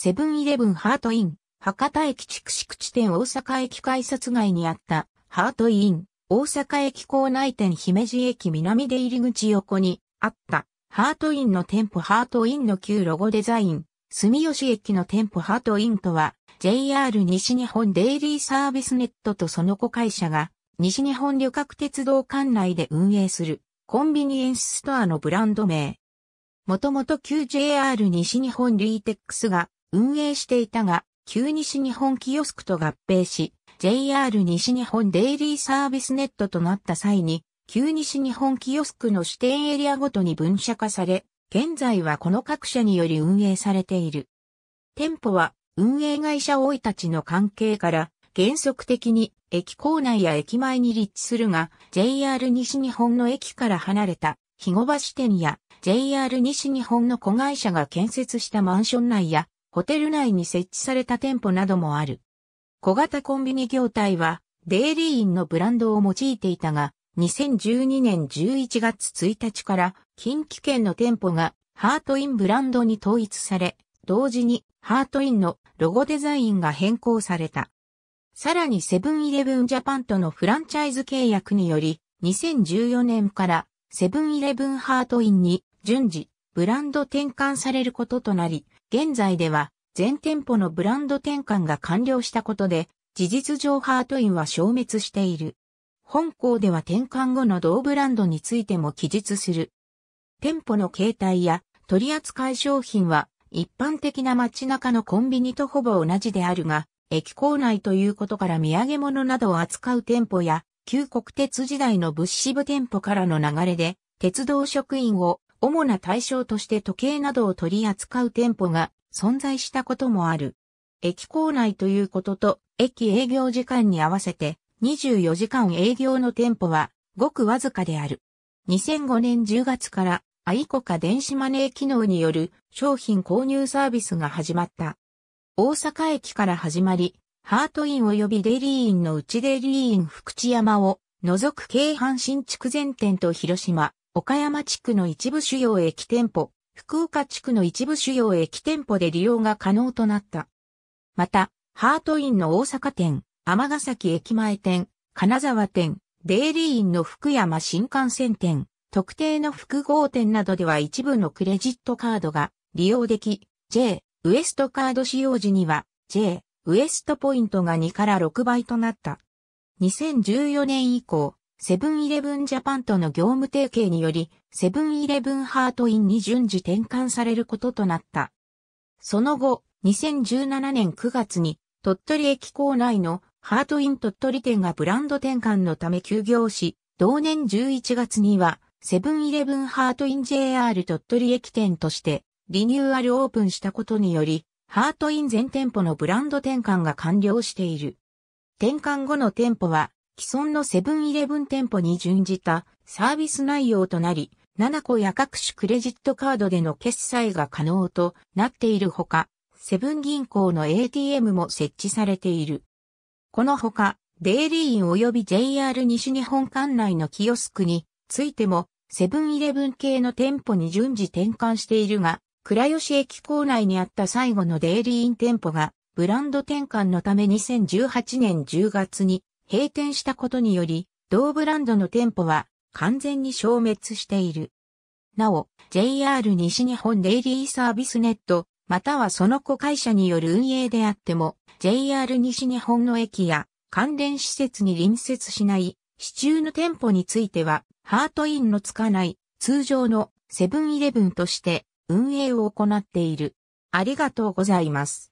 セブンイレブンハートイン、博多駅筑紫口店大阪駅改札外にあったハートイン、大阪駅構内店姫路駅南出入り口横にあったハートインの店舗ハートインの旧ロゴデザイン、住吉駅の店舗ハートインとは JR 西日本デイリーサービスネットとその子会社が西日本旅客鉄道管内で運営するコンビニエンスストアのブランド名。もともと旧 JR 西日本リーテックスが運営していたが、旧西日本キオスクと合併し、JR 西日本デイリーサービスネットとなった際に、旧西日本キオスクの支店エリアごとに分社化され、現在はこの各社により運営されている。店舗は運営会社大いたちの関係から原則的に駅構内や駅前に立地するが JR 西日本の駅から離れた肥後橋店や JR 西日本の子会社が建設したマンション内やホテル内に設置された店舗などもある。小型コンビニ業態は、デイリーインのブランドを用いていたが、2012年11月1日から近畿圏の店舗がハートインブランドに統一され、同時にハートインのロゴデザインが変更された。さらにセブンイレブンジャパンとのフランチャイズ契約により、2014年からセブンイレブンハートインに順次ブランド転換されることとなり、現在では全店舗のブランド転換が完了したことで、事実上ハートインは消滅している。本校では転換後の同ブランドについても記述する。店舗の形態や取扱い商品は一般的な街中のコンビニとほぼ同じであるが、駅構内ということから土産物などを扱う店舗や、旧国鉄時代の物資部店舗からの流れで、鉄道職員を主な対象として時計などを取り扱う店舗が存在したこともある。駅構内ということと、駅営業時間に合わせて24時間営業の店舗はごくわずかである。2005年10月からアイコカ電子マネー機能による商品購入サービスが始まった。大阪駅から始まり、ハートイン及びデリーインの内デリーイン福知山を除く京阪新築前店と広島、岡山地区の一部主要駅店舗、福岡地区の一部主要駅店舗で利用が可能となった。また、ハートインの大阪店、尼崎駅前店、金沢店、デイリーインの福山新幹線店、特定の複合店などでは一部のクレジットカードが利用でき、J、ウエストカード使用時には、J、ウエストポイントが2から6倍となった。2014年以降、セブンイレブンジャパンとの業務提携により、セブンイレブンハートインに順次転換されることとなった。その後、2017年9月に、鳥取駅構内のハートイン鳥取店がブランド転換のため休業し、同年11月には、セブンイレブンハートイン JR 鳥取駅店として、リニューアルオープンしたことにより、ハートイン全店舗のブランド転換が完了している。転換後の店舗は、既存のセブンイレブン店舗に準じたサービス内容となり、7個や各種クレジットカードでの決済が可能となっているほか、セブン銀行の ATM も設置されている。このほか、デイリーイン及び JR 西日本管内のキオスクについても、セブンイレブン系の店舗に順次転換しているが、倉吉駅構内にあった最後のデイリーイン店舗が、ブランド転換のため2018年10月に閉店したことにより、同ブランドの店舗は完全に消滅している。なお、JR 西日本デイリーサービスネット、またはその子会社による運営であっても、JR 西日本の駅や関連施設に隣接しない市中の店舗については、ハートインのつかない通常のセブンイレブンとして運営を行っている。ありがとうございます。